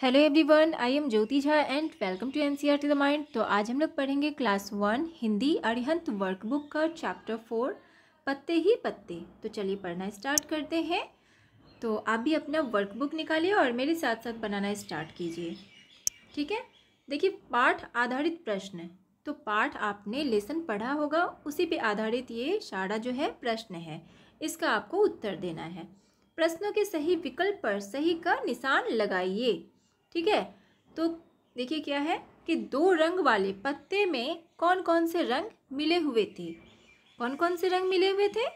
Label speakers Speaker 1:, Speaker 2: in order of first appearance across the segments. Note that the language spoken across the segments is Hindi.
Speaker 1: hello everyone I am Jyoti Jha and welcome to NCERT C the mind तो आज हम लोग पढ़ेंगे class one Hindi Arihant workbook का चैप्टर फोर पत्ते ही पत्ते तो चलिए पढ़ना स्टार्ट करते हैं तो आप भी अपना वर्कबुक निकालिए और मेरे साथ साथ बनाना स्टार्ट कीजिए ठीक है देखिए पाठ आधारित प्रश्न तो पाठ आपने लेसन पढ़ा होगा उसी पर आधारित ये सारा जो है प्रश्न है इसका आपको उत्तर देना है प्रश्नों के सही विकल्प पर सही का निशान लगाइए ठीक है तो देखिए क्या है कि दो रंग वाले पत्ते में कौन कौन से रंग मिले हुए थे कौन कौन से रंग मिले हुए थे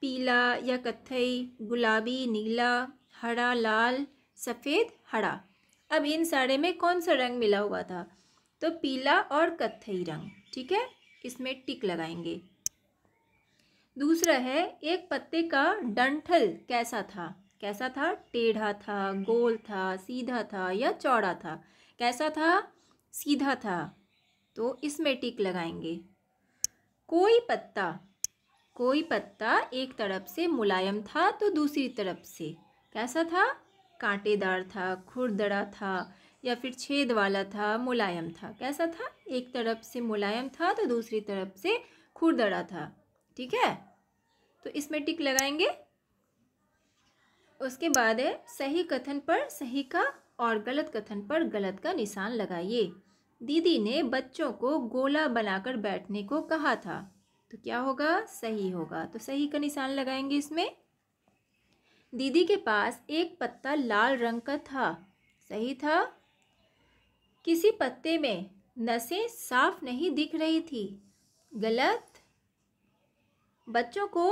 Speaker 1: पीला या कत्थई गुलाबी नीला हरा लाल सफ़ेद हरा अब इन सारे में कौन सा रंग मिला हुआ था तो पीला और कत्थई रंग ठीक है इसमें टिक लगाएंगे दूसरा है एक पत्ते का डंठल कैसा था कैसा था टेढ़ा था गोल था सीधा था या चौड़ा था कैसा था सीधा था तो इसमें टिक लगाएंगे कोई पत्ता कोई पत्ता एक तरफ से मुलायम था तो दूसरी तरफ से कैसा था कांटेदार था खुरदड़ा था या फिर छेद वाला था मुलायम था कैसा था एक तरफ से मुलायम था तो दूसरी तरफ से खुरदड़ा था ठीक है तो इसमें टिक लगाएंगे उसके बाद है सही कथन पर सही का और गलत कथन पर गलत का निशान लगाइए दीदी ने बच्चों को गोला बनाकर बैठने को कहा था तो क्या होगा सही होगा तो सही का निशान लगाएंगे इसमें दीदी के पास एक पत्ता लाल रंग का था सही था किसी पत्ते में नसें साफ नहीं दिख रही थी गलत बच्चों को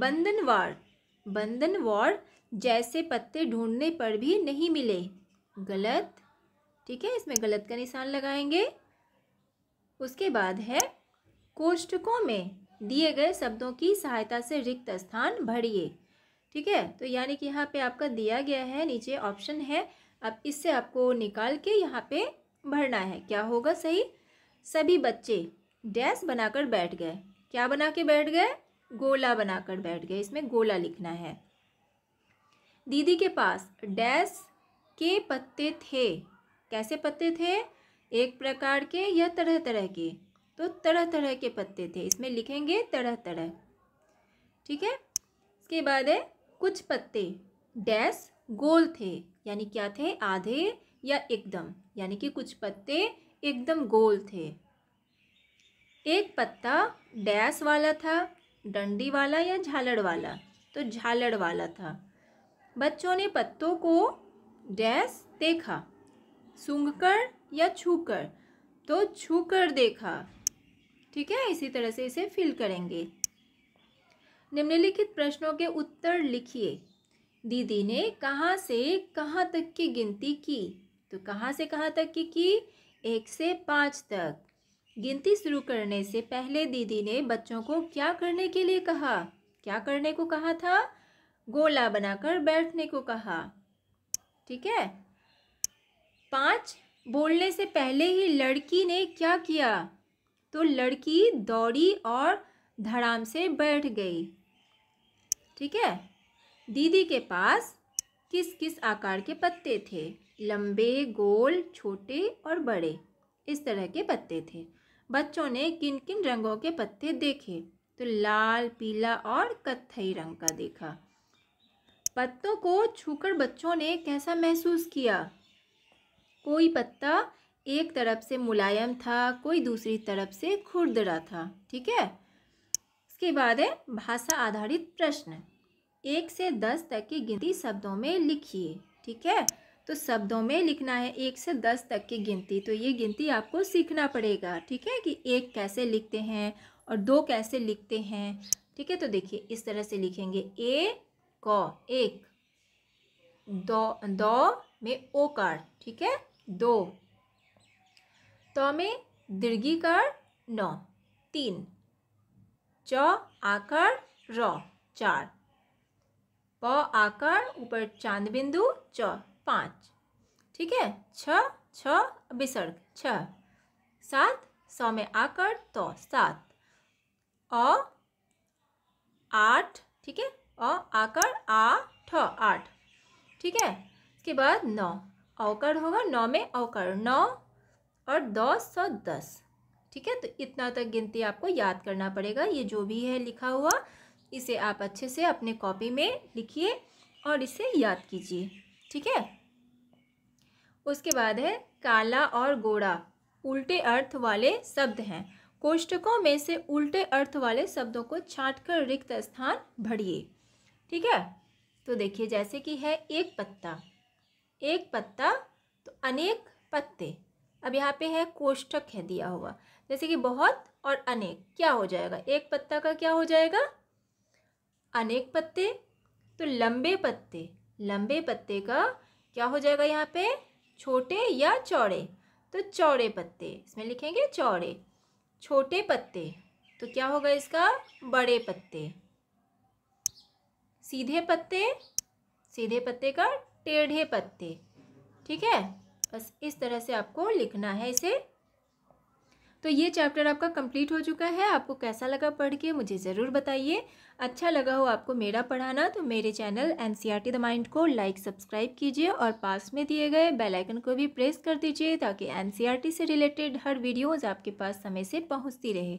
Speaker 1: बंधनवार बंधनवार जैसे पत्ते ढूंढने पर भी नहीं मिले गलत ठीक है इसमें गलत का निशान लगाएंगे उसके बाद है कोष्टकों में दिए गए शब्दों की सहायता से रिक्त स्थान भरिए ठीक है तो यानी कि यहाँ पे आपका दिया गया है नीचे ऑप्शन है अब इससे आपको निकाल के यहाँ पे भरना है क्या होगा सही सभी बच्चे डैश बनाकर बैठ गए क्या बना के बैठ गए गोला बनाकर बैठ गए इसमें गोला लिखना है दीदी के पास डैश के पत्ते थे कैसे पत्ते थे एक प्रकार के या तरह तरह के तो तरह तरह के पत्ते थे इसमें लिखेंगे तरह तरह ठीक है इसके बाद है कुछ पत्ते डैश गोल थे यानी क्या थे आधे या एकदम यानी कि कुछ पत्ते एकदम गोल थे एक पत्ता डैश वाला था डंडी वाला या झालड़ वाला तो झालड़ वाला था बच्चों ने पत्तों को डैस देखा सूंघकर या छूकर तो छूकर देखा ठीक है इसी तरह से इसे फिल करेंगे निम्नलिखित प्रश्नों के उत्तर लिखिए दीदी ने कहाँ से कहाँ तक की गिनती की तो कहाँ से कहाँ तक की की एक से पाँच तक गिनती शुरू करने से पहले दीदी ने बच्चों को क्या करने के लिए कहा क्या करने को कहा था गोला बनाकर बैठने को कहा ठीक है पाँच बोलने से पहले ही लड़की ने क्या किया तो लड़की दौड़ी और धड़ाम से बैठ गई ठीक है दीदी के पास किस किस आकार के पत्ते थे लंबे गोल छोटे और बड़े इस तरह के पत्ते थे बच्चों ने किन किन रंगों के पत्ते देखे तो लाल पीला और कत्थई रंग का देखा पत्तों को छूकर बच्चों ने कैसा महसूस किया कोई पत्ता एक तरफ से मुलायम था कोई दूसरी तरफ से खुरदरा था ठीक है इसके बाद है भाषा आधारित प्रश्न एक से दस तक की गिनती शब्दों में लिखिए ठीक है तो शब्दों में लिखना है एक से दस तक की गिनती तो ये गिनती आपको सीखना पड़ेगा ठीक है कि एक कैसे लिखते हैं और दो कैसे लिखते हैं ठीक है तो देखिए इस तरह से लिखेंगे ए क एक दो दो में ओकार ठीक है दो तो में दीर्घिकार न तीन च आकार र चार प आकार ऊपर चांद बिंदु च पाँच ठीक है छ छ विसर्ग छ सात सौ में आकर तो सात अ आठ ठीक है अ आकर आ ठ आठ ठीक है इसके बाद नौ अवकर होगा नौ में अवकर नौ और दो सौ दस ठीक है तो इतना तक गिनती आपको याद करना पड़ेगा ये जो भी है लिखा हुआ इसे आप अच्छे से अपने कॉपी में लिखिए और इसे याद कीजिए ठीक है उसके बाद है काला और गोरा उल्टे अर्थ वाले शब्द हैं कोष्टकों में से उल्टे अर्थ वाले शब्दों को छाटकर रिक्त स्थान भरिए ठीक है तो देखिए जैसे कि है एक पत्ता एक पत्ता तो अनेक पत्ते अब यहाँ पे है कोष्ठक है दिया हुआ जैसे कि बहुत और अनेक क्या हो जाएगा एक पत्ता का क्या हो जाएगा अनेक पत्ते तो लंबे पत्ते लंबे पत्ते का क्या हो जाएगा यहाँ पे छोटे या चौड़े तो चौड़े पत्ते इसमें लिखेंगे चौड़े छोटे पत्ते तो क्या होगा इसका बड़े पत्ते सीधे पत्ते सीधे पत्ते का टेढ़े पत्ते ठीक है बस इस तरह से आपको लिखना है इसे तो ये चैप्टर आपका कंप्लीट हो चुका है आपको कैसा लगा पढ़ के मुझे ज़रूर बताइए अच्छा लगा हो आपको मेरा पढ़ाना तो मेरे channel N C R T the mind को लाइक सब्सक्राइब कीजिए और पास में दिए गए बेल आइकन को भी प्रेस कर दीजिए ताकि एन सी आर टी से रिलेटेड हर वीडियोज़ आपके पास समय से पहुँचती रहे